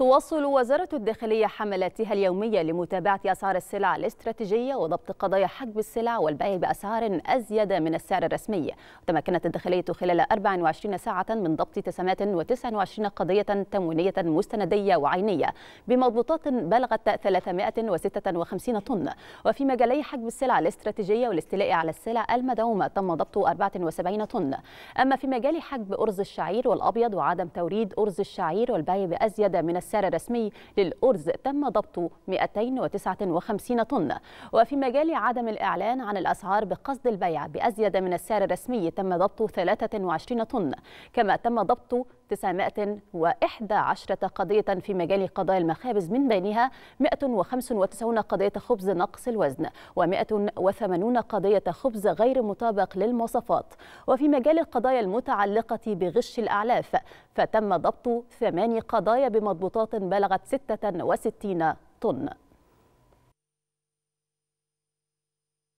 تواصل وزارة الداخلية حملاتها اليومية لمتابعة أسعار السلع الاستراتيجية وضبط قضايا حجب السلع والبيع بأسعار أزيد من السعر الرسمي تمكنت الداخلية خلال 24 ساعة من ضبط 929 قضية تموينية مستندية وعينية بمضبوطات بلغت 356 طن وفي مجالي حجب السلع الاستراتيجية والاستيلاء على السلع المدعومة تم ضبط 74 طن أما في مجال حجب أرز الشعير والأبيض وعدم توريد أرز الشعير والبيع بأزيد من السعر السعر الرسمي للأرز تم ضبط 259 طن وفي مجال عدم الإعلان عن الأسعار بقصد البيع بأزيد من السعر الرسمي تم ضبط 23 طن كما تم ضبط 911 قضية في مجال قضايا المخابز من بينها 195 قضية خبز نقص الوزن و180 قضية خبز غير مطابق للمواصفات وفي مجال القضايا المتعلقة بغش الأعلاف فتم ضبط ثماني قضايا بمضبوطات بلغت 66 طن